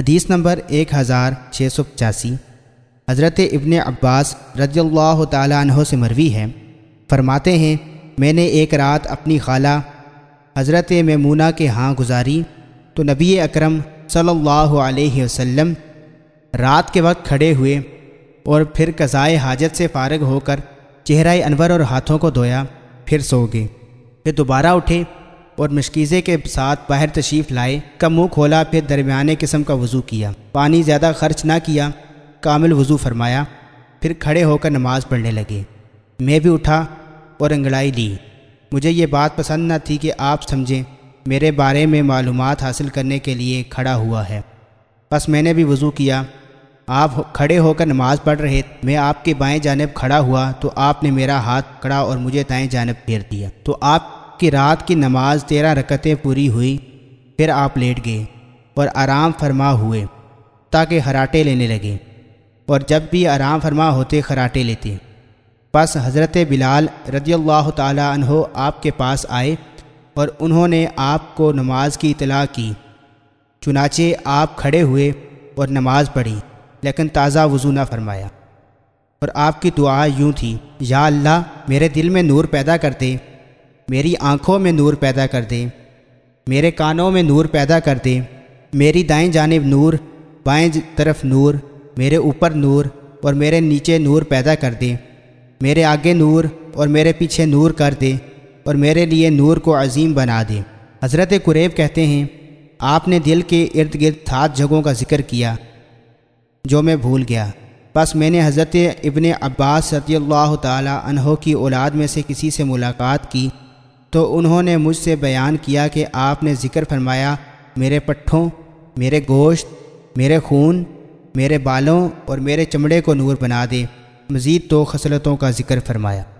हदीस नंबर एक हज़ार छः सौ पचासी हज़रत इबन अब्बास रजील्ला तहों से मरवी है फरमाते हैं मैंने एक रात अपनी खाला हज़रत ममूना के हाँ गुजारी तो नबी अकरम सल्लल्लाहु रात के वक्त खड़े हुए और फिर कज़ाए हाजत से फारग होकर चेहरा अनवर और हाथों को धोया फिर सो गए फिर दोबारा उठे और मशकीज़े के साथ बाहर तशरीफ़ लाए का मुँह खोला फिर दरमियाने किस्म का वज़ू किया पानी ज़्यादा खर्च ना किया कामिल वज़ू फरमाया फिर खड़े होकर नमाज़ पढ़ने लगे मैं भी उठा और अंगड़ाई ली मुझे ये बात पसंद ना थी कि आप समझें मेरे बारे में मालूम हासिल करने के लिए खड़ा हुआ है बस मैंने भी वज़ू किया आप खड़े होकर नमाज पढ़ रहे मैं आपके बाएं जानब खड़ा हुआ तो आपने मेरा हाथ पकड़ा और मुझे दाएं जानब फेर दिया तो आप कि रात की नमाज तेरह रकतें पूरी हुई फिर आप लेट गए और आराम फरमा हुए ताकि हराटे लेने लगे और जब भी आराम फरमा होते खराटे लेते बस हज़रत बिलाल रजी अल्लाह तहो आपके पास आए और उन्होंने आपको नमाज की इतला की चुनाचे आप खड़े हुए और नमाज पढ़ी लेकिन ताज़ा वज़ू ना फरमाया और आपकी दुआ यूँ थी या अल्लाह मेरे दिल में नूर पैदा करते मेरी आँखों में नूर पैदा कर दे मेरे कानों में नूर पैदा कर दे मेरी दाएं जानब नूर बाएं तरफ नूर मेरे ऊपर नूर और मेरे नीचे नूर पैदा कर दे मेरे आगे नूर और मेरे पीछे नूर कर दे और मेरे लिए नूर को अजीम बना दे हज़रत कुरेब कहते हैं आपने दिल के इर्द गिर्द था जगहों का जिक्र किया जो मैं भूल गया बस मैंने हज़रत इबन अब्बास सती अल्लाह तहों की औलाद में से किसी से मुलाकात की तो उन्होंने मुझसे बयान किया कि आपने ज़िक्र फरमाया मेरे पट्ठों मेरे गोश्त मेरे खून मेरे बालों और मेरे चमड़े को नूर बना दे मज़ीद तो खसलतों का ज़िक्र फरमाया